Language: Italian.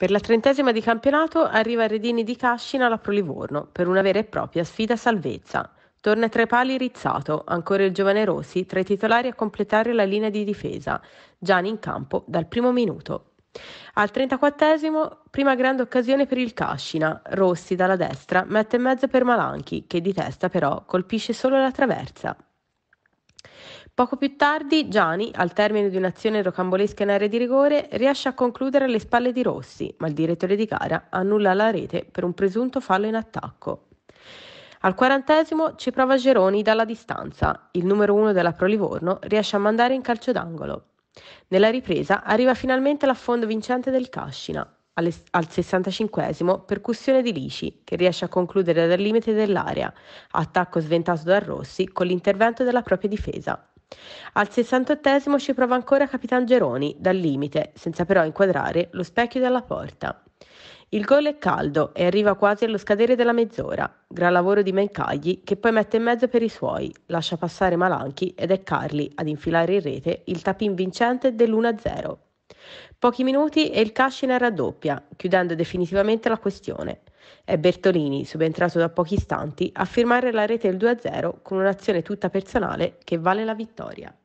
Per la trentesima di campionato arriva Redini di Cascina alla Pro Livorno per una vera e propria sfida salvezza. Torna tra i pali Rizzato, ancora il giovane Rossi, tra i titolari a completare la linea di difesa, Gianni in campo dal primo minuto. Al 34 prima grande occasione per il Cascina, Rossi dalla destra mette in mezzo per Malanchi, che di testa però colpisce solo la traversa. Poco più tardi Gianni, al termine di un'azione rocambolesca in area di rigore, riesce a concludere alle spalle di Rossi, ma il direttore di gara annulla la rete per un presunto fallo in attacco. Al quarantesimo ci prova Geroni dalla distanza, il numero uno della Pro Livorno riesce a mandare in calcio d'angolo. Nella ripresa arriva finalmente l'affondo vincente del Cascina, al 65 percussione di Lici, che riesce a concludere dal limite dell'area, attacco sventato da Rossi con l'intervento della propria difesa. Al 68 ci prova ancora Capitan Geroni, dal limite, senza però inquadrare lo specchio della porta. Il gol è caldo e arriva quasi allo scadere della mezz'ora. Gran lavoro di Mencagli che poi mette in mezzo per i suoi, lascia passare Malanchi ed è Carli ad infilare in rete il tapin vincente dell'1-0. Pochi minuti e il Cascina raddoppia, chiudendo definitivamente la questione. È Bertolini, subentrato da pochi istanti, a firmare la rete del 2-0 con un'azione tutta personale che vale la vittoria.